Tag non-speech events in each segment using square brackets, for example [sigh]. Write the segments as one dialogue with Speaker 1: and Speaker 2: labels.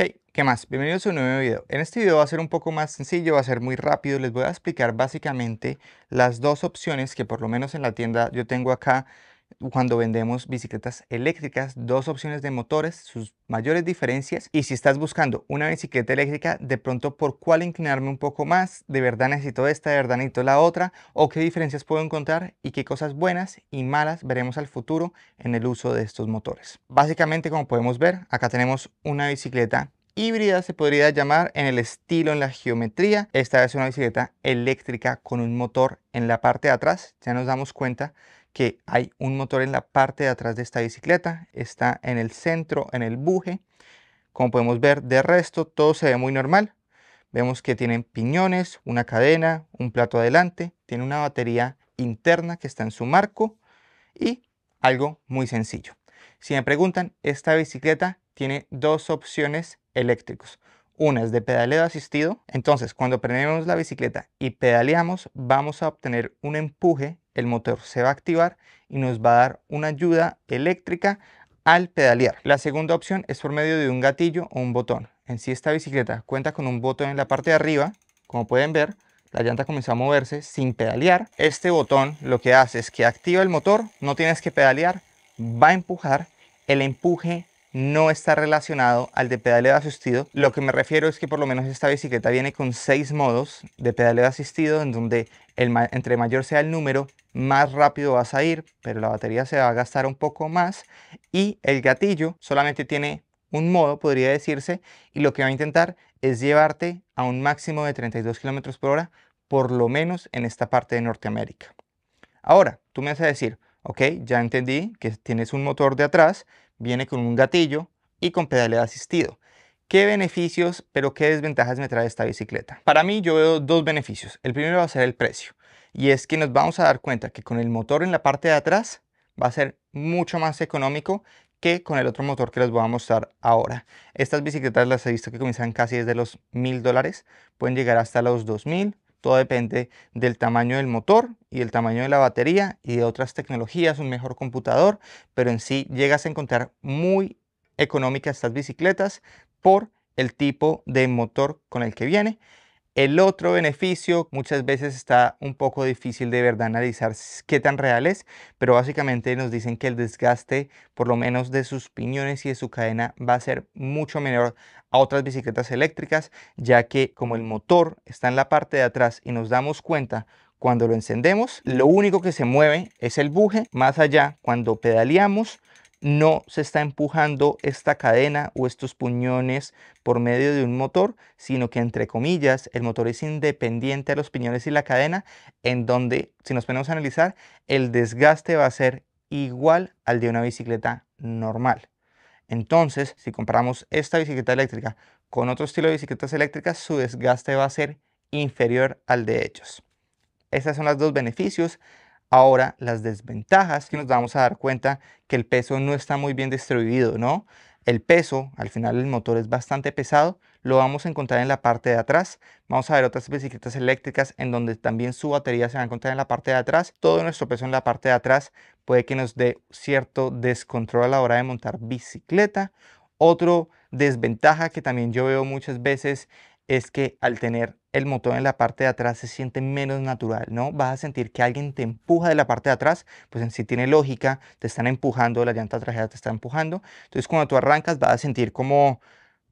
Speaker 1: Hey, ¿qué más? Bienvenidos a un nuevo video. En este video va a ser un poco más sencillo, va a ser muy rápido. Les voy a explicar básicamente las dos opciones que por lo menos en la tienda yo tengo acá cuando vendemos bicicletas eléctricas, dos opciones de motores, sus mayores diferencias y si estás buscando una bicicleta eléctrica, de pronto por cuál inclinarme un poco más, de verdad necesito esta, de verdad necesito la otra o qué diferencias puedo encontrar y qué cosas buenas y malas veremos al futuro en el uso de estos motores. Básicamente como podemos ver, acá tenemos una bicicleta híbrida se podría llamar en el estilo, en la geometría. Esta es una bicicleta eléctrica con un motor en la parte de atrás. Ya nos damos cuenta que hay un motor en la parte de atrás de esta bicicleta, está en el centro, en el buje. Como podemos ver, de resto todo se ve muy normal. Vemos que tienen piñones, una cadena, un plato adelante, tiene una batería interna que está en su marco y algo muy sencillo. Si me preguntan, esta bicicleta tiene dos opciones eléctricos. Una es de pedaleo asistido, entonces cuando prendemos la bicicleta y pedaleamos vamos a obtener un empuje el motor se va a activar y nos va a dar una ayuda eléctrica al pedalear. La segunda opción es por medio de un gatillo o un botón. En si esta bicicleta cuenta con un botón en la parte de arriba, como pueden ver, la llanta comenzó a moverse sin pedalear. Este botón lo que hace es que activa el motor, no tienes que pedalear, va a empujar, el empuje no está relacionado al de pedaleo asistido. Lo que me refiero es que por lo menos esta bicicleta viene con seis modos de pedaleo asistido en donde el entre mayor sea el número, más rápido vas a ir, pero la batería se va a gastar un poco más y el gatillo solamente tiene un modo, podría decirse, y lo que va a intentar es llevarte a un máximo de 32 km por hora, por lo menos en esta parte de Norteamérica. Ahora, tú me vas a decir, ok, ya entendí que tienes un motor de atrás, viene con un gatillo y con pedaleo asistido. ¿Qué beneficios, pero qué desventajas me trae esta bicicleta? Para mí yo veo dos beneficios. El primero va a ser el precio. Y es que nos vamos a dar cuenta que con el motor en la parte de atrás va a ser mucho más económico que con el otro motor que les voy a mostrar ahora. Estas bicicletas las he visto que comienzan casi desde los mil dólares, pueden llegar hasta los 2000, todo depende del tamaño del motor y el tamaño de la batería y de otras tecnologías, un mejor computador, pero en sí llegas a encontrar muy económicas estas bicicletas por el tipo de motor con el que viene. El otro beneficio muchas veces está un poco difícil de verdad analizar qué tan real es, pero básicamente nos dicen que el desgaste, por lo menos de sus piñones y de su cadena, va a ser mucho menor a otras bicicletas eléctricas, ya que como el motor está en la parte de atrás y nos damos cuenta cuando lo encendemos, lo único que se mueve es el buje, más allá cuando pedaleamos no se está empujando esta cadena o estos puñones por medio de un motor, sino que entre comillas el motor es independiente de los piñones y la cadena, en donde si nos ponemos a analizar, el desgaste va a ser igual al de una bicicleta normal. Entonces, si comparamos esta bicicleta eléctrica con otro estilo de bicicletas eléctricas, su desgaste va a ser inferior al de ellos. Estos son los dos beneficios Ahora, las desventajas que nos vamos a dar cuenta que el peso no está muy bien distribuido, ¿no? El peso, al final el motor es bastante pesado, lo vamos a encontrar en la parte de atrás. Vamos a ver otras bicicletas eléctricas en donde también su batería se va a encontrar en la parte de atrás. Todo nuestro peso en la parte de atrás puede que nos dé cierto descontrol a la hora de montar bicicleta. Otro desventaja que también yo veo muchas veces es que al tener el motor en la parte de atrás se siente menos natural, ¿no? Vas a sentir que alguien te empuja de la parte de atrás, pues en sí tiene lógica, te están empujando, la llanta trasera te está empujando. Entonces cuando tú arrancas vas a sentir como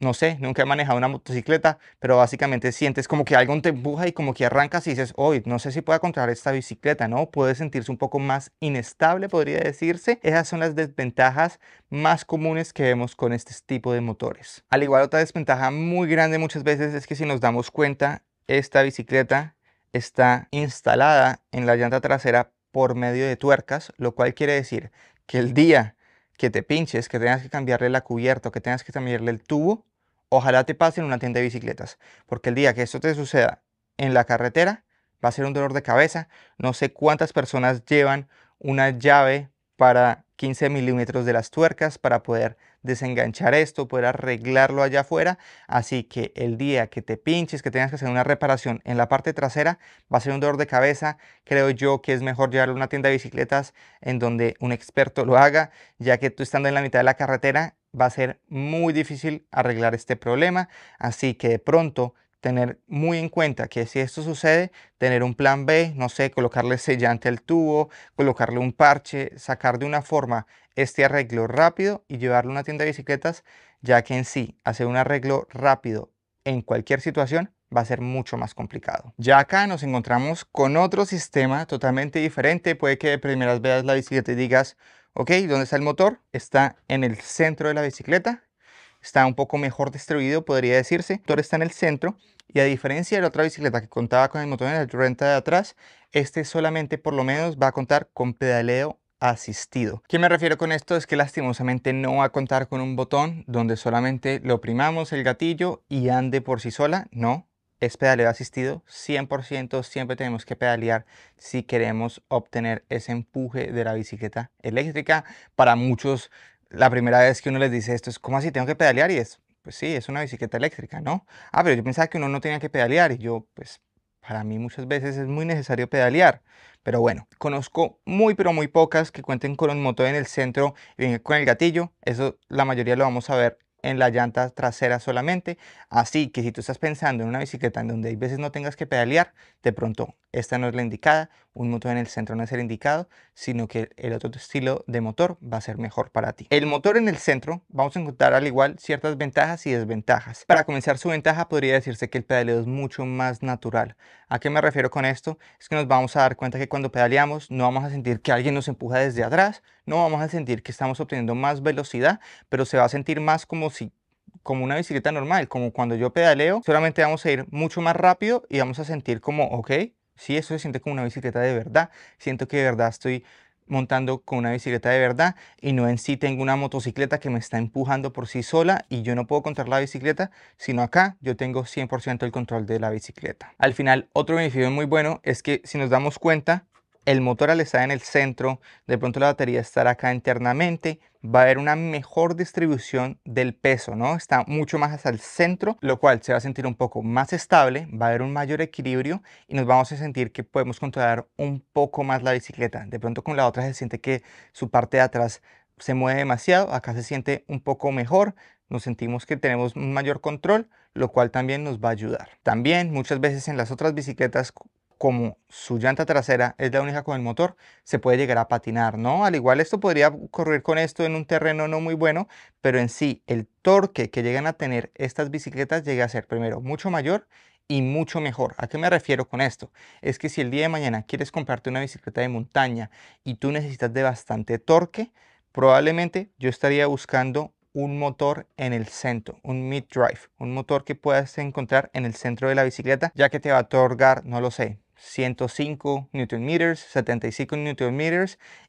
Speaker 1: no sé, nunca he manejado una motocicleta, pero básicamente sientes como que algo te empuja y como que arrancas y dices, hoy no sé si puedo controlar esta bicicleta, ¿no? Puede sentirse un poco más inestable, podría decirse. Esas son las desventajas más comunes que vemos con este tipo de motores. Al igual, otra desventaja muy grande muchas veces es que si nos damos cuenta, esta bicicleta está instalada en la llanta trasera por medio de tuercas, lo cual quiere decir que el día que te pinches, que tengas que cambiarle la cubierta, que tengas que cambiarle el tubo, ojalá te pase en una tienda de bicicletas, porque el día que esto te suceda en la carretera va a ser un dolor de cabeza. No sé cuántas personas llevan una llave para 15 milímetros de las tuercas para poder desenganchar esto, poder arreglarlo allá afuera. Así que el día que te pinches, que tengas que hacer una reparación en la parte trasera, va a ser un dolor de cabeza. Creo yo que es mejor llevarlo a una tienda de bicicletas en donde un experto lo haga, ya que tú estando en la mitad de la carretera va a ser muy difícil arreglar este problema. Así que de pronto tener muy en cuenta que si esto sucede, tener un plan B, no sé, colocarle sellante al tubo, colocarle un parche, sacar de una forma este arreglo rápido y llevarlo a una tienda de bicicletas, ya que en sí hacer un arreglo rápido en cualquier situación va a ser mucho más complicado. Ya acá nos encontramos con otro sistema totalmente diferente. Puede que de primeras veas la bicicleta y digas, ok, ¿dónde está el motor? Está en el centro de la bicicleta está un poco mejor distribuido, podría decirse. El motor está en el centro y a diferencia de la otra bicicleta que contaba con el motor en el renta de atrás, este solamente por lo menos va a contar con pedaleo asistido. ¿Qué me refiero con esto? Es que lastimosamente no va a contar con un botón donde solamente lo primamos el gatillo y ande por sí sola. No, es pedaleo asistido 100%, siempre tenemos que pedalear si queremos obtener ese empuje de la bicicleta eléctrica. Para muchos la primera vez que uno les dice esto es, ¿cómo así tengo que pedalear? Y es, pues sí, es una bicicleta eléctrica, ¿no? Ah, pero yo pensaba que uno no tenía que pedalear y yo, pues para mí muchas veces es muy necesario pedalear. Pero bueno, conozco muy pero muy pocas que cuenten con un motor en el centro y con el gatillo. Eso la mayoría lo vamos a ver en la llanta trasera solamente. Así que si tú estás pensando en una bicicleta en donde hay veces no tengas que pedalear, de pronto esta no es la indicada un motor en el centro no es el indicado, sino que el otro estilo de motor va a ser mejor para ti. El motor en el centro vamos a encontrar al igual ciertas ventajas y desventajas. Para comenzar su ventaja podría decirse que el pedaleo es mucho más natural. ¿A qué me refiero con esto? Es que nos vamos a dar cuenta que cuando pedaleamos no vamos a sentir que alguien nos empuja desde atrás, no vamos a sentir que estamos obteniendo más velocidad, pero se va a sentir más como si como una bicicleta normal, como cuando yo pedaleo, solamente vamos a ir mucho más rápido y vamos a sentir como, ok, si eso se siente como una bicicleta de verdad, siento que de verdad estoy montando con una bicicleta de verdad y no en sí tengo una motocicleta que me está empujando por sí sola y yo no puedo controlar la bicicleta, sino acá yo tengo 100% el control de la bicicleta. Al final, otro beneficio muy bueno es que si nos damos cuenta, el motor al estar en el centro, de pronto la batería estará acá internamente, va a haber una mejor distribución del peso, ¿no? Está mucho más hacia el centro, lo cual se va a sentir un poco más estable, va a haber un mayor equilibrio y nos vamos a sentir que podemos controlar un poco más la bicicleta. De pronto con la otra se siente que su parte de atrás se mueve demasiado, acá se siente un poco mejor, nos sentimos que tenemos un mayor control, lo cual también nos va a ayudar. También muchas veces en las otras bicicletas como su llanta trasera es la única con el motor, se puede llegar a patinar, ¿no? Al igual esto podría correr con esto en un terreno no muy bueno, pero en sí el torque que llegan a tener estas bicicletas llega a ser primero mucho mayor y mucho mejor. ¿A qué me refiero con esto? Es que si el día de mañana quieres comprarte una bicicleta de montaña y tú necesitas de bastante torque, probablemente yo estaría buscando un motor en el centro, un mid drive, un motor que puedas encontrar en el centro de la bicicleta, ya que te va a otorgar, no lo sé, 105 Nm, 75 Nm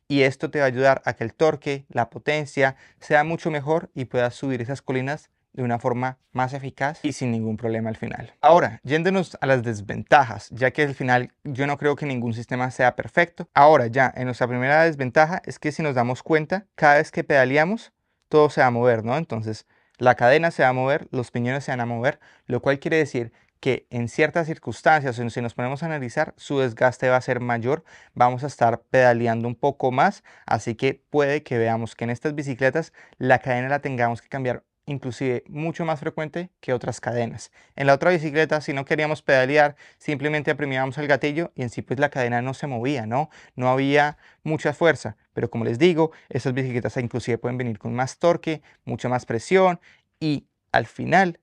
Speaker 1: y esto te va a ayudar a que el torque, la potencia sea mucho mejor y puedas subir esas colinas de una forma más eficaz y sin ningún problema al final. Ahora, yéndonos a las desventajas, ya que al final yo no creo que ningún sistema sea perfecto. Ahora ya, en nuestra primera desventaja es que si nos damos cuenta, cada vez que pedaleamos, todo se va a mover, ¿no? Entonces, la cadena se va a mover, los piñones se van a mover, lo cual quiere decir que en ciertas circunstancias, si nos ponemos a analizar, su desgaste va a ser mayor, vamos a estar pedaleando un poco más, así que puede que veamos que en estas bicicletas la cadena la tengamos que cambiar inclusive mucho más frecuente que otras cadenas. En la otra bicicleta, si no queríamos pedalear, simplemente apremiábamos el gatillo y en sí pues la cadena no se movía, ¿no? No había mucha fuerza, pero como les digo, estas bicicletas inclusive pueden venir con más torque, mucha más presión y al final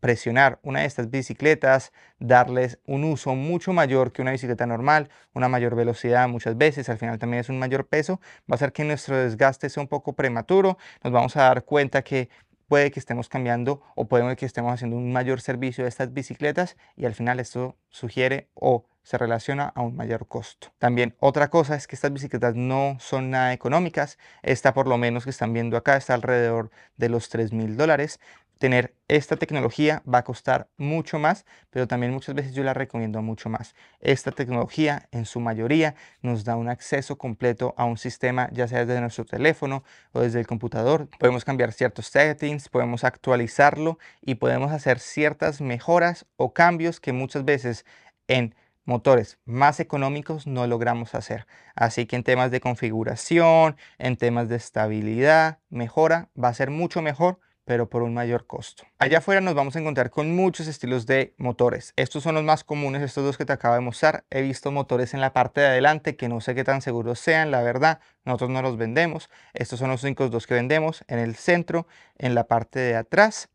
Speaker 1: presionar una de estas bicicletas, darles un uso mucho mayor que una bicicleta normal, una mayor velocidad muchas veces, al final también es un mayor peso, va a hacer que nuestro desgaste sea un poco prematuro, nos vamos a dar cuenta que puede que estemos cambiando o podemos que estemos haciendo un mayor servicio de estas bicicletas y al final esto sugiere o se relaciona a un mayor costo. También otra cosa es que estas bicicletas no son nada económicas. Esta por lo menos que están viendo acá está alrededor de los 3 mil dólares tener esta tecnología va a costar mucho más, pero también muchas veces yo la recomiendo mucho más. Esta tecnología en su mayoría nos da un acceso completo a un sistema, ya sea desde nuestro teléfono o desde el computador. Podemos cambiar ciertos settings, podemos actualizarlo y podemos hacer ciertas mejoras o cambios que muchas veces en motores más económicos no logramos hacer. Así que en temas de configuración, en temas de estabilidad, mejora, va a ser mucho mejor pero por un mayor costo. Allá afuera nos vamos a encontrar con muchos estilos de motores. Estos son los más comunes, estos dos que te acabo de mostrar. He visto motores en la parte de adelante que no sé qué tan seguros sean, la verdad. Nosotros no los vendemos. Estos son los únicos dos que vendemos en el centro, en la parte de atrás.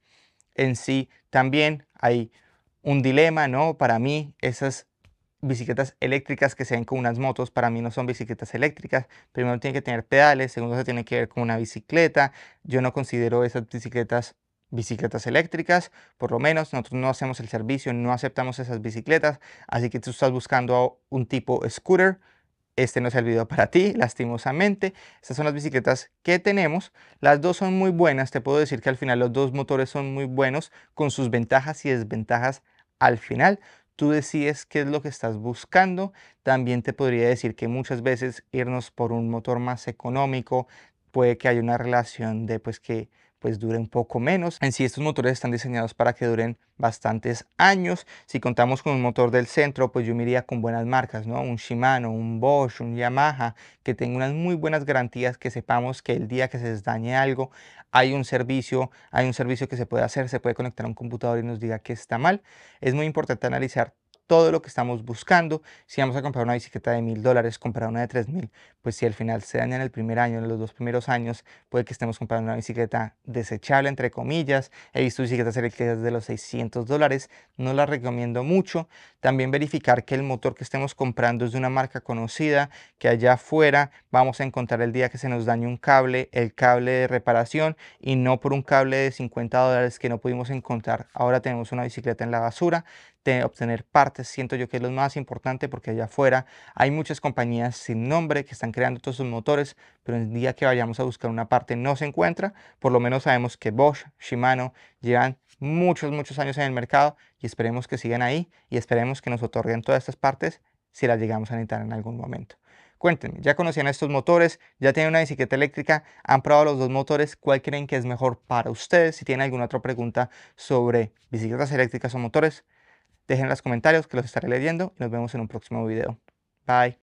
Speaker 1: En sí también hay un dilema, ¿no? Para mí esas bicicletas eléctricas que se ven con unas motos, para mí no son bicicletas eléctricas. Primero tiene que tener pedales, segundo se tiene que ver con una bicicleta. Yo no considero esas bicicletas bicicletas eléctricas, por lo menos nosotros no hacemos el servicio, no aceptamos esas bicicletas, así que tú estás buscando un tipo scooter, este no es el video [laughs] para ti, lastimosamente. Estas son las bicicletas que tenemos. Las dos son muy buenas, te puedo decir que al final los dos motores son muy buenos con sus ventajas y desventajas al final tú decides qué es lo que estás buscando. También te podría decir que muchas veces irnos por un motor más económico puede que haya una relación de pues que pues dure un poco menos. En sí estos motores están diseñados para que duren bastantes años. Si contamos con un motor del centro, pues yo miraría con buenas marcas, ¿no? Un Shimano, un Bosch, un Yamaha, que tenga unas muy buenas garantías, que sepamos que el día que se les dañe algo, hay un servicio, hay un servicio que se puede hacer, se puede conectar a un computador y nos diga que está mal. Es muy importante analizar todo lo que estamos buscando. Si vamos a comprar una bicicleta de 1000 dólares, comprar una de 3000 pues si al final se daña en el primer año, en los dos primeros años, puede que estemos comprando una bicicleta desechable, entre comillas. He visto bicicletas eléctricas de los 600 dólares, no las recomiendo mucho. También verificar que el motor que estemos comprando es de una marca conocida, que allá afuera vamos a encontrar el día que se nos dañe un cable, el cable de reparación y no por un cable de 50 dólares que no pudimos encontrar. Ahora tenemos una bicicleta en la basura obtener partes, siento yo que es lo más importante porque allá afuera hay muchas compañías sin nombre que están creando todos sus motores, pero el día que vayamos a buscar una parte no se encuentra, por lo menos sabemos que Bosch, Shimano llevan muchos, muchos años en el mercado y esperemos que sigan ahí y esperemos que nos otorguen todas estas partes si las llegamos a necesitar en algún momento. Cuéntenme, ¿ya conocían estos motores? ¿Ya tienen una bicicleta eléctrica? ¿Han probado los dos motores? ¿Cuál creen que es mejor para ustedes? Si tienen alguna otra pregunta sobre bicicletas eléctricas o motores, Dejen los comentarios que los estaré leyendo y nos vemos en un próximo video. Bye.